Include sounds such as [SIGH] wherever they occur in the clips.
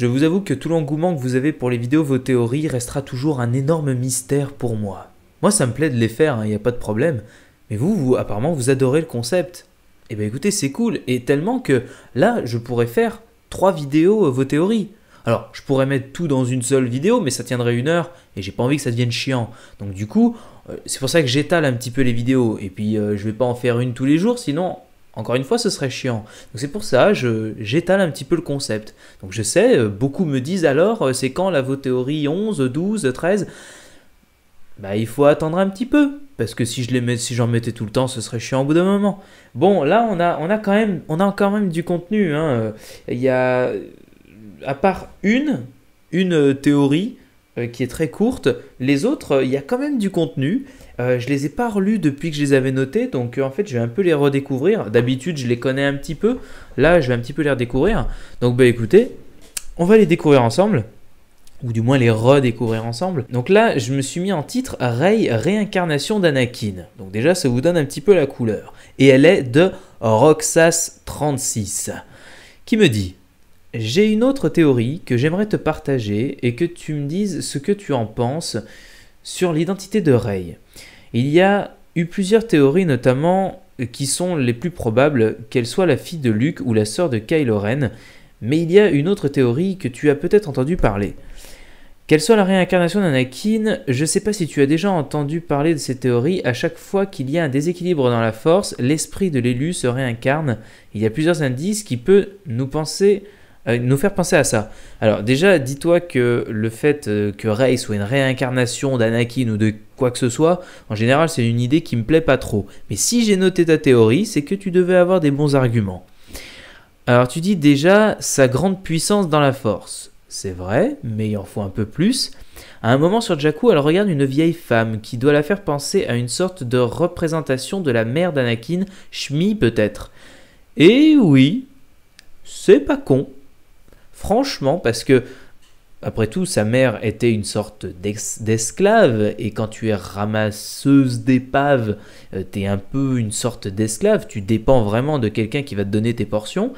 Je vous avoue que tout l'engouement que vous avez pour les vidéos, vos théories, restera toujours un énorme mystère pour moi. Moi, ça me plaît de les faire, il hein, n'y a pas de problème. Mais vous, vous, apparemment, vous adorez le concept. Eh bien écoutez, c'est cool, et tellement que là, je pourrais faire trois vidéos euh, vos théories. Alors, je pourrais mettre tout dans une seule vidéo, mais ça tiendrait une heure, et j'ai pas envie que ça devienne chiant. Donc du coup, euh, c'est pour ça que j'étale un petit peu les vidéos, et puis je euh, je vais pas en faire une tous les jours, sinon encore une fois, ce serait chiant. Donc c'est pour ça, j'étale un petit peu le concept. Donc je sais, euh, beaucoup me disent alors, euh, c'est quand la théorie 11, 12, 13 Bah il faut attendre un petit peu, parce que si je les si j'en mettais tout le temps, ce serait chiant au bout d'un moment. Bon, là on a, on a quand même, on a quand même du contenu. Hein. Euh, il y a, à part une, une théorie qui est très courte, les autres, il y a quand même du contenu. Euh, je les ai pas relus depuis que je les avais notés, donc euh, en fait je vais un peu les redécouvrir. D'habitude je les connais un petit peu, là je vais un petit peu les redécouvrir. Donc bah écoutez, on va les découvrir ensemble, ou du moins les redécouvrir ensemble. Donc là je me suis mis en titre Rey réincarnation d'Anakin. Donc déjà ça vous donne un petit peu la couleur. Et elle est de Roxas36, qui me dit J'ai une autre théorie que j'aimerais te partager et que tu me dises ce que tu en penses sur l'identité de Rey. Il y a eu plusieurs théories, notamment euh, qui sont les plus probables qu'elle soit la fille de Luke ou la sœur de Kylo Ren, mais il y a une autre théorie que tu as peut-être entendu parler. Qu'elle soit la réincarnation d'Anakin, je ne sais pas si tu as déjà entendu parler de ces théories. à chaque fois qu'il y a un déséquilibre dans la force, l'esprit de l'élu se réincarne. Il y a plusieurs indices qui peuvent nous penser euh, nous faire penser à ça. Alors déjà, dis-toi que le fait euh, que Rey soit une réincarnation d'Anakin ou de quoi que ce soit, en général, c'est une idée qui me plaît pas trop. Mais si j'ai noté ta théorie, c'est que tu devais avoir des bons arguments. Alors tu dis déjà sa grande puissance dans la force. C'est vrai, mais il en faut un peu plus. À un moment sur Jakku, elle regarde une vieille femme qui doit la faire penser à une sorte de représentation de la mère d'Anakin, Shmi peut-être. Et oui, c'est pas con. Franchement, parce que, après tout, sa mère était une sorte d'esclave, et quand tu es ramasseuse d'épaves, euh, t'es un peu une sorte d'esclave, tu dépends vraiment de quelqu'un qui va te donner tes portions.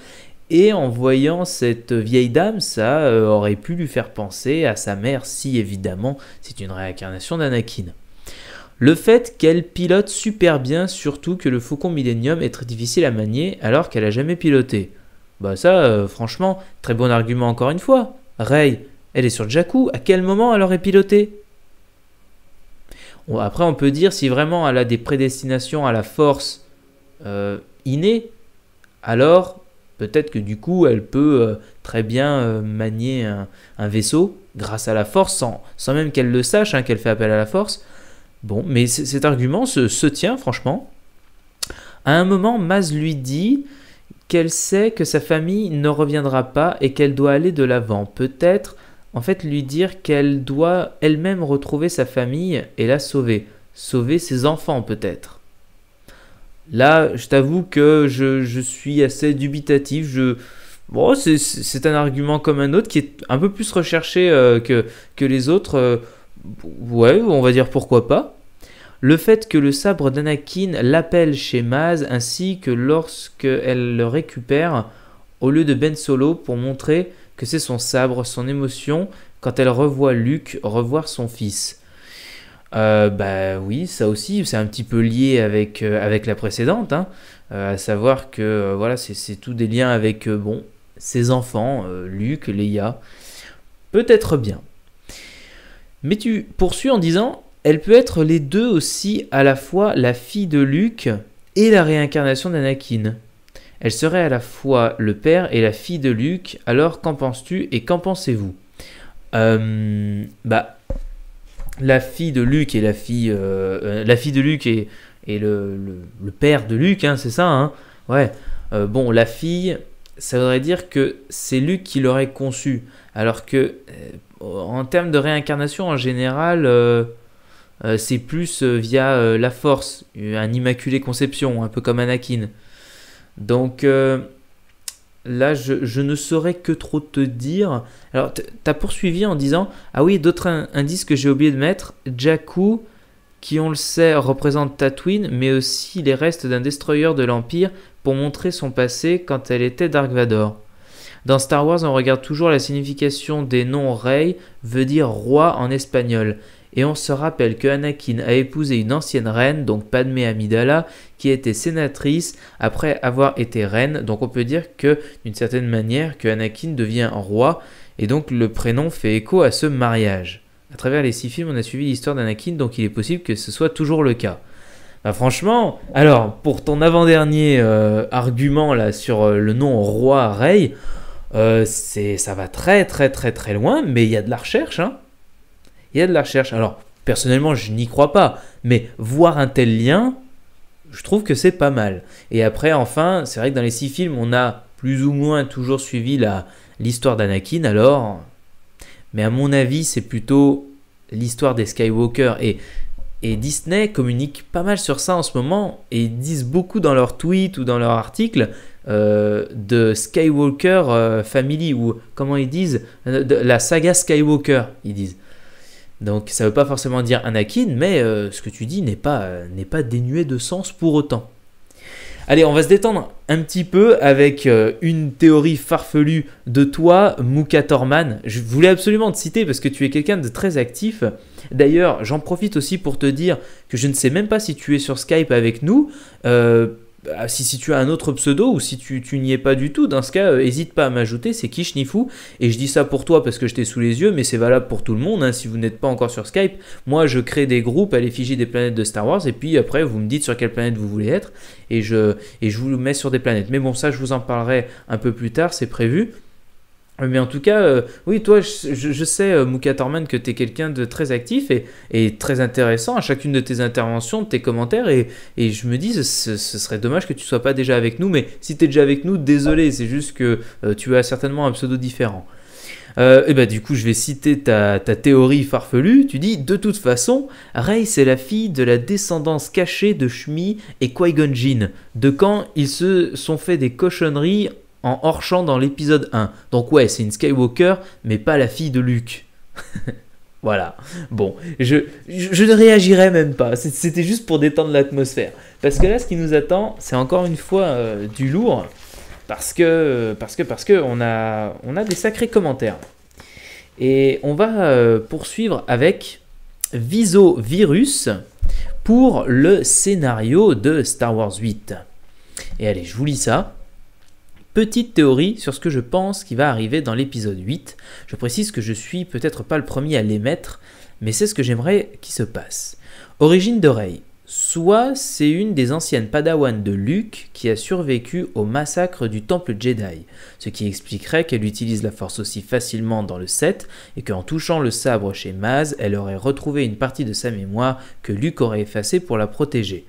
Et en voyant cette vieille dame, ça euh, aurait pu lui faire penser à sa mère, si évidemment c'est une réincarnation d'Anakin. Le fait qu'elle pilote super bien, surtout que le Faucon Millennium est très difficile à manier alors qu'elle n'a jamais piloté. Bah ça, euh, franchement, très bon argument encore une fois. Rey, elle est sur Jakku, à quel moment elle aurait piloté Après, on peut dire si vraiment elle a des prédestinations à la force euh, innée, alors peut-être que du coup, elle peut euh, très bien manier un, vaisseau grâce à la force, sans, même qu'elle le sache, hein, qu'elle fait appel à la force. Bon, mais cet argument se, tient, franchement. À un moment, Maz lui dit qu'elle sait que sa famille ne reviendra pas et qu'elle doit aller de l'avant. Peut-être, en fait, lui dire qu'elle doit elle-même retrouver sa famille et la sauver. Sauver ses enfants, peut-être. Là, je t'avoue que je, je, suis assez dubitatif. Je... Bon, c'est un argument comme un autre qui est un peu plus recherché euh, que, les autres. Euh, ouais, on va dire pourquoi pas. Le fait que le sabre d'Anakin l'appelle chez Maz ainsi que lorsqu'elle le récupère au lieu de Ben Solo pour montrer que c'est son sabre, son émotion quand elle revoit Luke revoir son fils. Euh, bah oui, ça aussi, c'est un petit peu lié avec, euh, avec la précédente, hein. euh, à savoir que euh, voilà, c'est tout des liens avec bon, ses enfants, Luc, Leia, peut-être bien. Mais tu poursuis en disant elle peut être les deux aussi, à la fois la fille de Luke et la réincarnation d'Anakin. Elle serait à la fois le père et la fille de Luke. Alors qu'en penses-tu et qu'en pensez-vous euh, Bah, la fille de Luke et la fille, euh, euh, la fille de Luke et, le, père de Luke, hein, c'est ça. Hein ouais. bon, la fille, ça voudrait dire que c'est Luke qui l'aurait conçue. Alors que, en termes de réincarnation en général euh, c'est plus euh, via euh, la force, un immaculé conception, un peu comme Anakin. Donc là, je, ne saurais que trop te dire. Alors, t'as poursuivi en disant Ah oui, d'autres indices que j'ai oublié de mettre Jakku, qui on le sait représente Tatooine, mais aussi les restes d'un destroyer de l'Empire pour montrer son passé quand elle était Dark Vador. Dans Star Wars, on regarde toujours la signification des noms Rey veut dire roi en espagnol et on se rappelle que Anakin a épousé une ancienne reine, donc Padmé Amidala, qui était sénatrice après avoir été reine. Donc on peut dire que, d'une certaine manière, que Anakin devient roi, et donc le prénom fait écho à ce mariage. À travers les six films, on a suivi l'histoire d'Anakin, donc il est possible que ce soit toujours le cas. Bah, franchement, alors pour ton avant-dernier euh, argument là sur euh, le nom roi Rey, euh, c'est ça va très très très très loin, mais il y a de la recherche. Hein il y a de la recherche. Alors, personnellement, je n'y crois pas, mais voir un tel lien, je trouve que c'est pas mal. Et après, enfin, c'est vrai que dans les six films, on a plus ou moins toujours suivi l'histoire d'Anakin, alors. Mais à mon avis, c'est plutôt l'histoire des Skywalker. Et, et Disney communique pas mal sur ça en ce moment, et ils disent beaucoup dans leurs tweets ou dans leurs articles euh, de Skywalker euh, Family, ou comment ils disent, euh, la saga Skywalker, ils disent. Donc ça ne veut pas forcément dire Anakin, mais euh, ce que tu dis n'est pas, euh, pas dénué de sens pour autant. Allez, on va se détendre un petit peu avec euh, une théorie farfelue de toi, Mouka Je voulais absolument te citer parce que tu es quelqu'un de très actif. D'ailleurs, j'en profite aussi pour te dire que je ne sais même pas si tu es sur Skype avec nous. Ah, si, si, tu as un autre pseudo ou si tu, tu n'y es pas du tout, dans ce cas, euh, hésite pas à m'ajouter, c'est Kishnifou. Et je dis ça pour toi parce que je t'ai sous les yeux, mais c'est valable pour tout le monde. Hein. si vous n'êtes pas encore sur Skype, moi je crée des groupes à l'effigie des planètes de Star Wars, et puis après vous me dites sur quelle planète vous voulez être, et je, et je vous mets sur des planètes. Mais bon, ça je vous en parlerai un peu plus tard, c'est prévu. Euh, mais en tout cas, euh, oui, toi, je, sais, euh, Mouka que tu es quelqu'un de très actif et, très intéressant à chacune de tes interventions, de tes commentaires. Et, je me dis, ce, serait dommage que tu sois pas déjà avec nous. Mais si tu es déjà avec nous, désolé, c'est juste que euh, tu as certainement un pseudo différent. et bah du coup, je vais citer ta, théorie farfelue. Tu dis, de toute façon, Rey, c'est la fille de la descendance cachée de Shmi et Qui-Gon De quand ils se sont fait des cochonneries en hors-champ dans l'épisode 1. Donc ouais, c'est une Skywalker, mais pas la fille de Luke. [LAUGHS] voilà. Bon, je, je, ne réagirai même pas. C'était juste pour détendre l'atmosphère. Parce que là, ce qui nous attend, c'est encore une fois euh, du lourd. Parce que, parce que, parce que, on a, on a des sacrés commentaires. Et on va euh, poursuivre avec Visovirus pour le scénario de Star Wars 8. Et allez, je vous lis ça. Petite théorie sur ce que je pense qui va arriver dans l'épisode 8. Je précise que je suis peut-être pas le premier à l'émettre, mais c'est ce que j'aimerais qu'il se passe. Origine d'oreille. Soit c'est une des anciennes padawan de Luke qui a survécu au massacre du temple Jedi, ce qui expliquerait qu'elle utilise la force aussi facilement dans le 7 et qu'en touchant le sabre chez Maz, elle aurait retrouvé une partie de sa mémoire que Luke aurait effacée pour la protéger.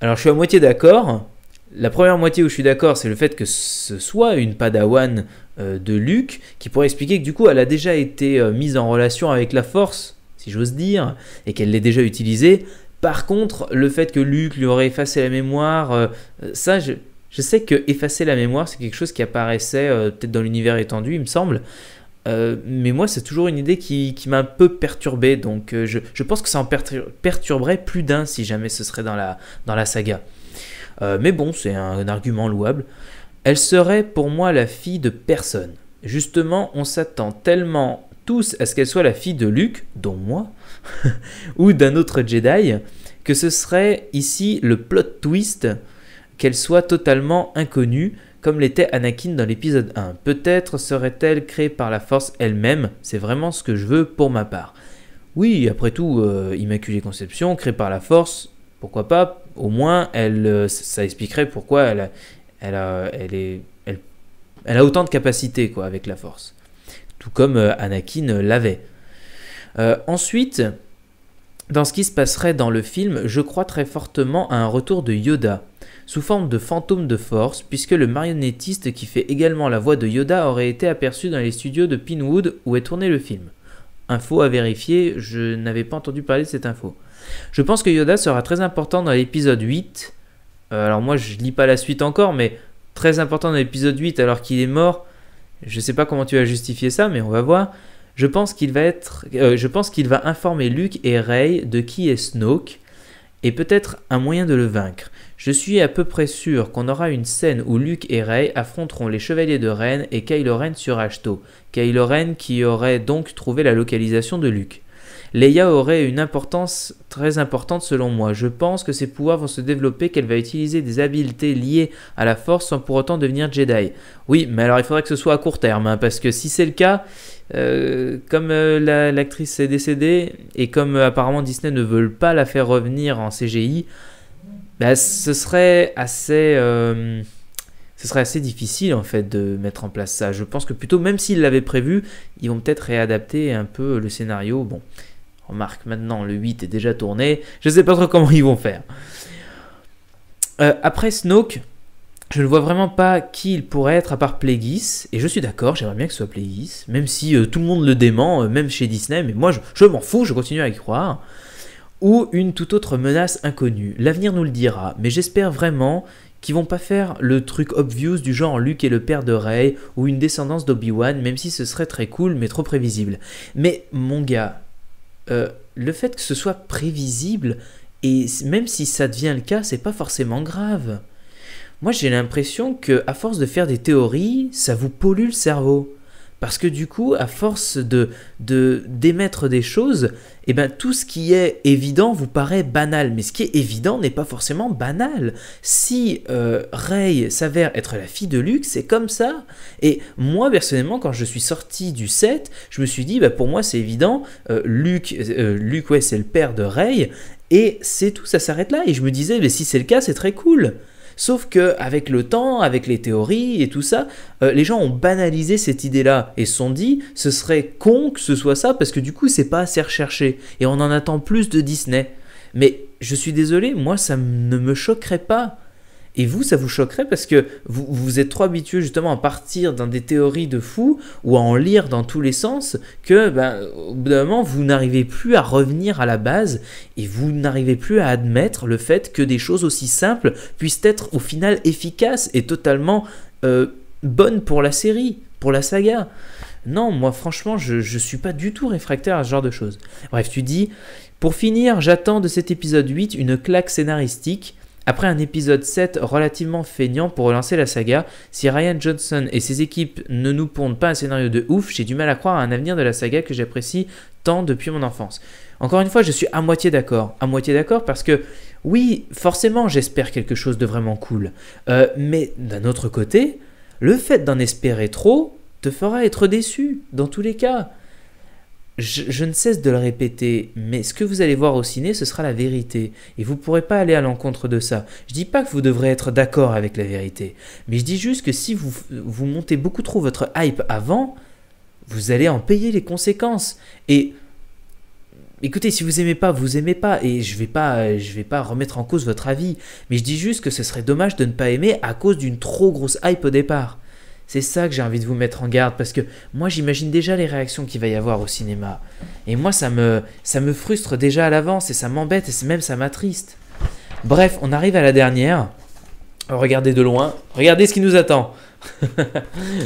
Alors je suis à moitié d'accord, la première moitié où je suis d'accord, c'est le fait que ce soit une padawan euh, de Luke, qui pourrait expliquer que du coup, elle a déjà été euh, mise en relation avec la Force, si j'ose dire, et qu'elle l'ait déjà utilisée. Par contre, le fait que Luke lui aurait effacé la mémoire, euh, ça, je, sais que effacer la mémoire, c'est quelque chose qui apparaissait peut-être dans l'univers étendu, il me semble. mais moi, c'est toujours une idée qui, m'a un peu perturbé, donc je, pense que ça en perturberait plus d'un si jamais ce serait dans la, dans la saga. Euh, mais bon, c'est un, argument louable. Elle serait pour moi la fille de personne. Justement, on s'attend tellement tous à ce qu'elle soit la fille de Luke, dont moi, [LAUGHS] ou d'un autre Jedi, que ce serait ici le plot twist qu'elle soit totalement inconnue, comme l'était Anakin dans l'épisode 1. Peut-être serait-elle créée par la Force elle-même, c'est vraiment ce que je veux pour ma part. Oui, après tout, euh, Immaculée Conception, créée par la Force, pourquoi pas, au moins, elle, euh, ça expliquerait pourquoi elle a, elle, elle, a autant de capacités quoi, avec la force. Tout comme euh, Anakin l'avait. Euh, ensuite, dans ce qui se passerait dans le film, je crois très fortement à un retour de Yoda, sous forme de fantôme de force, puisque le marionnettiste qui fait également la voix de Yoda aurait été aperçu dans les studios de Pinwood où est tourné le film. Info à vérifier, je n'avais pas entendu parler de cette info. Je pense que Yoda sera très important dans l'épisode 8. Euh, alors moi je lis pas la suite encore, mais très important dans l'épisode 8 alors qu'il est mort. Je sais pas comment tu vas justifier ça, mais on va voir. Je pense qu'il va être, euh, je pense qu'il va informer Luke et Rey de qui est Snoke et peut-être un moyen de le vaincre. Je suis à peu près sûr qu'on aura une scène où Luke et Rey affronteront les Chevaliers de Ren et Kylo Ren sur Ashto. Kylo Ren qui aurait donc trouvé la localisation de Luke. Leia aurait une importance très importante selon moi. Je pense que ses pouvoirs vont se développer, qu'elle va utiliser des habiletés liées à la force sans pour autant devenir Jedi. Oui, mais alors il faudrait que ce soit à court terme, hein, parce que si c'est le cas, euh, comme euh, l'actrice est décédée, et comme euh, apparemment Disney ne veulent pas la faire revenir en CGI, bah, ce serait assez ce serait assez difficile en fait de mettre en place ça. Je pense que plutôt, même s'ils l'avaient prévu, ils vont peut-être réadapter un peu le scénario. Bon, Remarque, maintenant le 8 est déjà tourné. Je ne sais pas trop comment ils vont faire. Euh, après Snoke, je ne vois vraiment pas qui il pourrait être à part Plagueis. Et je suis d'accord, j'aimerais bien que ce soit Plagueis. Même si euh, tout le monde le dément, euh, même chez Disney. Mais moi, je, m'en fous, je continue à y croire. Ou une toute autre menace inconnue. L'avenir nous le dira. Mais j'espère vraiment qu'ils vont pas faire le truc obvious du genre Luke est le père de Rey ou une descendance d'Obi-Wan, même si ce serait très cool mais trop prévisible. Mais mon gars, euh, le fait que ce soit prévisible, et même si ça devient le cas, c'est pas forcément grave. Moi j'ai l'impression que à force de faire des théories, ça vous pollue le cerveau. Parce que du coup, à force de d'émettre des choses, eh ben, tout ce qui est évident vous paraît banal. Mais ce qui est évident n'est pas forcément banal. Si euh, s'avère être la fille de Luke, c'est comme ça. Et moi, personnellement, quand je suis sorti du set, je me suis dit, bah, pour moi, c'est évident. Euh, Luc euh, Luke, ouais, c'est le père de Rey. Et c'est tout, ça s'arrête là. Et je me disais, mais si c'est le cas, c'est très cool. Sauf que avec le temps, avec les théories et tout ça, euh, les gens ont banalisé cette idée-là et se sont dit ce serait con que ce soit ça parce que du coup c'est pas assez recherché et on en attend plus de Disney. Mais je suis désolé, moi ça ne me choquerait pas et vous, ça vous choquerait parce que vous, vous êtes trop habitué justement à partir dans des théories de fous ou à en lire dans tous les sens que, ben, au bout d'un moment, vous n'arrivez plus à revenir à la base et vous n'arrivez plus à admettre le fait que des choses aussi simples puissent être au final efficaces et totalement euh, bonnes pour la série, pour la saga. Non, moi franchement, je ne suis pas du tout réfractaire à ce genre de choses. Bref, tu dis, pour finir, j'attends de cet épisode 8 une claque scénaristique après un épisode 7 relativement feignant pour relancer la saga, si Ryan Johnson et ses équipes ne nous pondent pas un scénario de ouf, j'ai du mal à croire à un avenir de la saga que j'apprécie tant depuis mon enfance. Encore une fois, je suis à moitié d'accord. À moitié d'accord parce que oui, forcément j'espère quelque chose de vraiment cool. Euh, mais d'un autre côté, le fait d'en espérer trop te fera être déçu dans tous les cas je, ne cesse de le répéter, mais ce que vous allez voir au ciné, ce sera la vérité. Et vous ne pourrez pas aller à l'encontre de ça. Je ne dis pas que vous devrez être d'accord avec la vérité, mais je dis juste que si vous, montez beaucoup trop votre hype avant, vous allez en payer les conséquences. Et écoutez, si vous aimez pas, vous aimez pas, et je vais je vais pas remettre en cause votre avis, mais je dis juste que ce serait dommage de ne pas aimer à cause d'une trop grosse hype au départ. C'est ça que j'ai envie de vous mettre en garde parce que moi j'imagine déjà les réactions qu'il va y avoir au cinéma. Et moi ça me, ça me frustre déjà à l'avance et ça m'embête et même ça m'attriste. Bref, on arrive à la dernière. Regardez de loin. Regardez ce qui nous attend. [LAUGHS]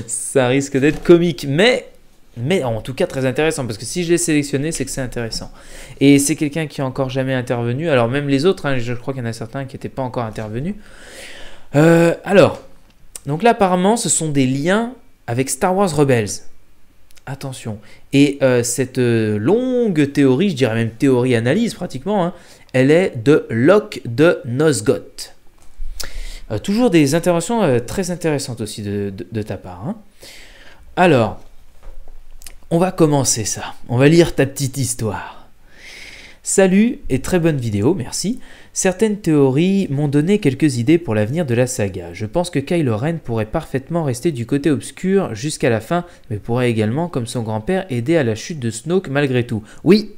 ça risque d'être comique, mais mais en tout cas très intéressant parce que si je l'ai sélectionné c'est que c'est intéressant et c'est quelqu'un qui a encore jamais intervenu alors même les autres hein, je crois qu'il y en a certains qui n'étaient pas encore intervenus euh, alors donc là, apparemment, ce sont des liens avec Star Wars Rebels. Attention. Et euh, cette euh, longue théorie, je dirais même théorie-analyse pratiquement, hein, elle est de Locke de Nosgoth. Euh, toujours des interventions très intéressantes aussi de, ta part. Hein. Alors, on va commencer ça. On va lire ta petite histoire. Salut et très bonne vidéo, merci. Certaines théories m'ont donné quelques idées pour l'avenir de la saga. Je pense que Kylo Ren pourrait parfaitement rester du côté obscur jusqu'à la fin, mais pourrait également, comme son grand-père, aider à la chute de Snoke malgré tout. Oui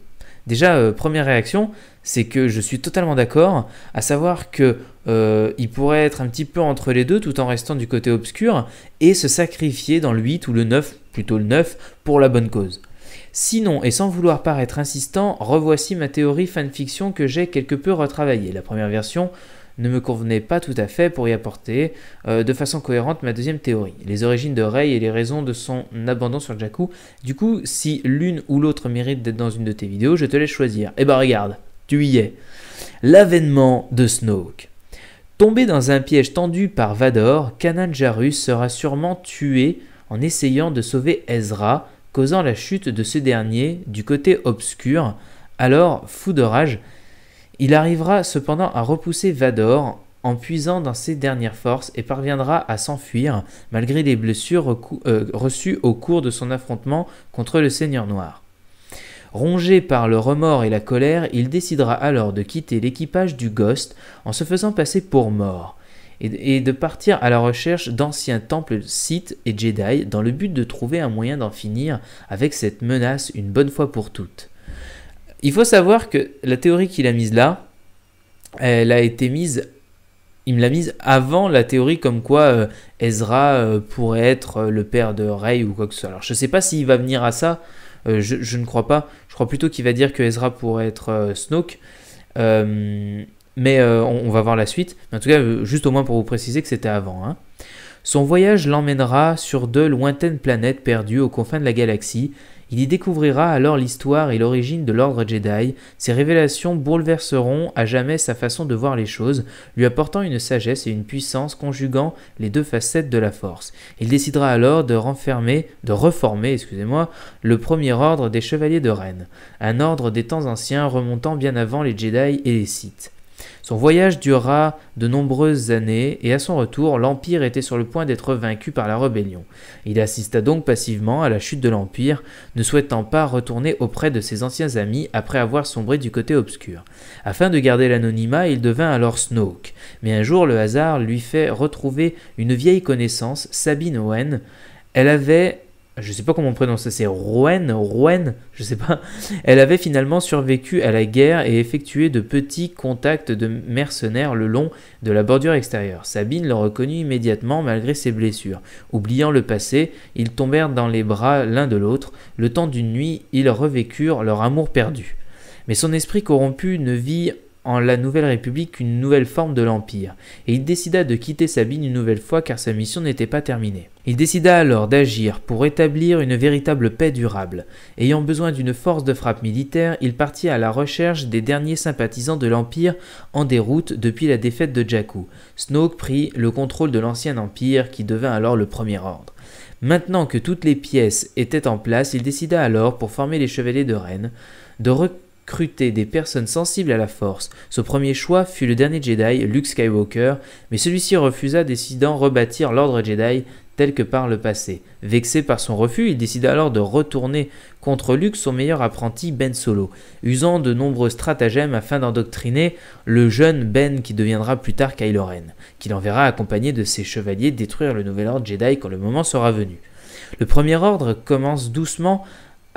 Déjà, euh, première réaction, c'est que je suis totalement d'accord, à savoir qu'il euh, pourrait être un petit peu entre les deux tout en restant du côté obscur et se sacrifier dans le 8 ou le 9, plutôt le 9, pour la bonne cause. Sinon, et sans vouloir paraître insistant, revoici ma théorie fanfiction que j'ai quelque peu retravaillée. La première version ne me convenait pas tout à fait pour y apporter euh, de façon cohérente ma deuxième théorie, les origines de Rey et les raisons de son abandon sur Jakku. Du coup, si l'une ou l'autre mérite d'être dans une de tes vidéos, je te laisse choisir. Eh ben regarde, tu y es. L'avènement de Snoke. Tombé dans un piège tendu par Vador, Kanan sera sûrement tué en essayant de sauver Ezra, causant la chute de ce dernier du côté obscur. Alors, fou de rage, il arrivera cependant à repousser Vador en puisant dans ses dernières forces et parviendra à s'enfuir malgré les blessures euh, reçues au cours de son affrontement contre le Seigneur Noir. Rongé par le remords et la colère, il décidera alors de quitter l'équipage du Ghost en se faisant passer pour mort et, de partir à la recherche d'anciens temples Sith et Jedi dans le but de trouver un moyen d'en finir avec cette menace une bonne fois pour toutes. Il faut savoir que la théorie qu'il a mise là, elle a été mise il me l'a mise avant la théorie comme quoi euh, Ezra euh, pourrait être euh, le père de Rey ou quoi que ce soit. Alors je ne sais pas s'il va venir à ça, je, ne crois pas. Je crois plutôt qu'il va dire que Ezra pourrait être Snoke. Mais euh, on, va voir la suite. en tout cas, euh, juste au moins pour vous préciser que c'était avant. Hein. Son voyage l'emmènera sur deux lointaines planètes perdues aux confins de la galaxie. Il y découvrira alors l'histoire et l'origine de l'ordre Jedi. Ces révélations bouleverseront à jamais sa façon de voir les choses, lui apportant une sagesse et une puissance conjuguant les deux facettes de la force. Il décidera alors de renfermer, de reformer, excusez-moi, le premier ordre des chevaliers de Rennes, un ordre des temps anciens remontant bien avant les Jedi et les Sith. Son voyage dura de nombreuses années et à son retour, l'Empire était sur le point d'être vaincu par la rébellion. Il assista donc passivement à la chute de l'Empire, ne souhaitant pas retourner auprès de ses anciens amis après avoir sombré du côté obscur. Afin de garder l'anonymat, il devint alors Snoke. Mais un jour, le hasard lui fait retrouver une vieille connaissance, Sabine Owen. Elle avait je sais pas comment on prononce, c'est Rouen, Rouen, je sais pas. Elle avait finalement survécu à la guerre et effectué de petits contacts de mercenaires le long de la bordure extérieure. Sabine le reconnut immédiatement malgré ses blessures. Oubliant le passé, ils tombèrent dans les bras l'un de l'autre. Le temps d'une nuit, ils revécurent leur amour perdu. Mais son esprit corrompu ne vit la Nouvelle République une nouvelle forme de l'Empire, et il décida de quitter Sabine une nouvelle fois car sa mission n'était pas terminée. Il décida alors d'agir pour établir une véritable paix durable. Ayant besoin d'une force de frappe militaire, il partit à la recherche des derniers sympathisants de l'Empire en déroute depuis la défaite de Jakku. Snoke prit le contrôle de l'ancien Empire qui devint alors le Premier Ordre. Maintenant que toutes les pièces étaient en place, il décida alors, pour former les Chevaliers de Rennes, de, cruté des personnes sensibles à la force. Ce premier choix fut le dernier Jedi, Luke Skywalker, mais celui-ci refusa, décidant rebâtir l'ordre Jedi tel que par le passé. Vexé par son refus, il décida alors de retourner contre Luke son meilleur apprenti Ben Solo, usant de nombreux stratagèmes afin d'endoctriner le jeune Ben qui deviendra plus tard Kylo Ren, qu'il enverra accompagné de ses chevaliers détruire le nouvel ordre Jedi quand le moment sera venu. Le premier ordre commence doucement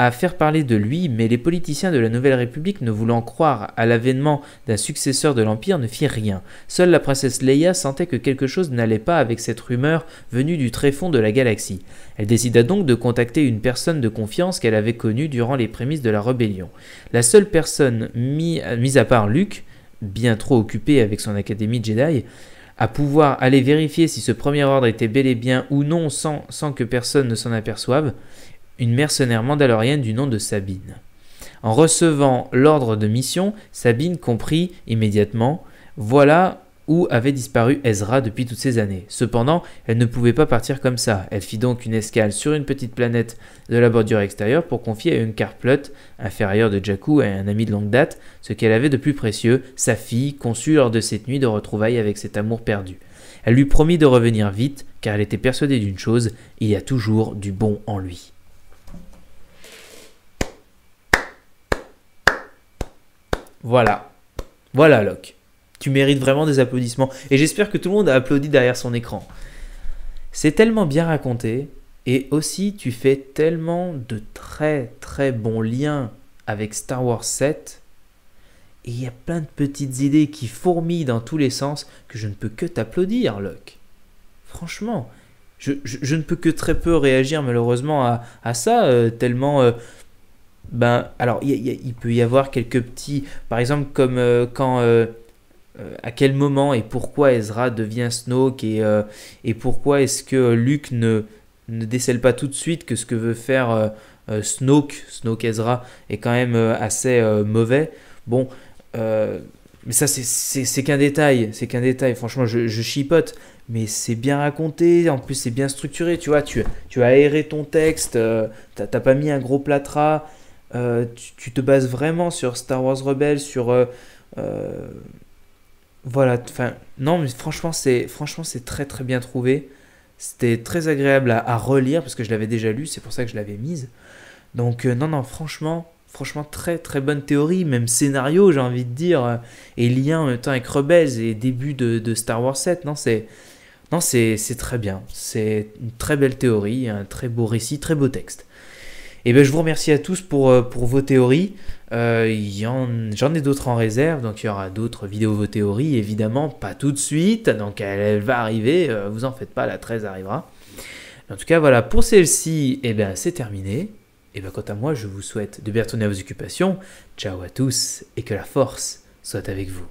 à faire parler de lui, mais les politiciens de la Nouvelle République ne voulant croire à l'avènement d'un successeur de l'Empire ne firent rien. Seule la princesse Leia sentait que quelque chose n'allait pas avec cette rumeur venue du tréfonds de la galaxie. Elle décida donc de contacter une personne de confiance qu'elle avait connue durant les prémices de la rébellion. La seule personne, mise à part Luke, bien trop occupé avec son académie Jedi, à pouvoir aller vérifier si ce premier ordre était bel et bien ou non sans que personne ne s'en aperçoive, une mercenaire mandalorienne du nom de Sabine. En recevant l'ordre de mission, Sabine comprit immédiatement voilà où avait disparu Ezra depuis toutes ces années. Cependant, elle ne pouvait pas partir comme ça. Elle fit donc une escale sur une petite planète de la bordure extérieure pour confier à une carplotte inférieure de Jakku et un ami de longue date, ce qu'elle avait de plus précieux, sa fille, conçue lors de cette nuit de retrouvailles avec cet amour perdu. Elle lui promit de revenir vite, car elle était persuadée d'une chose, il y a toujours du bon en lui. Voilà. Voilà, Locke. Tu mérites vraiment des applaudissements. Et j'espère que tout le monde a applaudi derrière son écran. C'est tellement bien raconté. Et aussi, tu fais tellement de très très bons liens avec Star Wars 7. Et il y a plein de petites idées qui fourmillent dans tous les sens que je ne peux que t'applaudir, Locke. Franchement, je, je, ne peux que très peu réagir malheureusement à, à ça, euh, tellement euh, ben, alors il peut y avoir quelques petits, par exemple comme euh, quand, euh, euh, à quel moment et pourquoi Ezra devient Snoke et, et pourquoi est-ce que Luke ne, décèle pas tout de suite que ce que veut faire Snoke, Snoke Ezra, est quand même assez mauvais. Bon, mais ça c'est qu'un détail, c'est qu'un détail, franchement je, chipote, mais c'est bien raconté, en plus c'est bien structuré, tu vois, tu, tu as aéré ton texte, t'as pas mis un gros plâtras, euh, tu, te bases vraiment sur Star Wars Rebels, sur... Euh, euh, voilà, enfin... Non, mais franchement, c'est franchement c'est très très bien trouvé. C'était très agréable à, relire, parce que je l'avais déjà lu, c'est pour ça que je l'avais mise. Donc non, non, franchement, franchement très très bonne théorie, même scénario j'ai envie de dire, et lien en même temps avec Rebels et début de, Star Wars 7, non c'est... Non, c'est très bien. C'est une très belle théorie, un très beau récit, très beau texte. Et eh ben, je vous remercie à tous pour, euh, pour vos théories. Euh, j'en ai d'autres en réserve, donc il y aura d'autres vidéos vos théories, évidemment, pas tout de suite, donc elle, va arriver, euh, vous en faites pas, la 13 arrivera. En tout cas, voilà, pour celle-ci, et eh ben, c'est terminé. Et eh ben, quant à moi, je vous souhaite de bien retourner à vos occupations. Ciao à tous et que la force soit avec vous.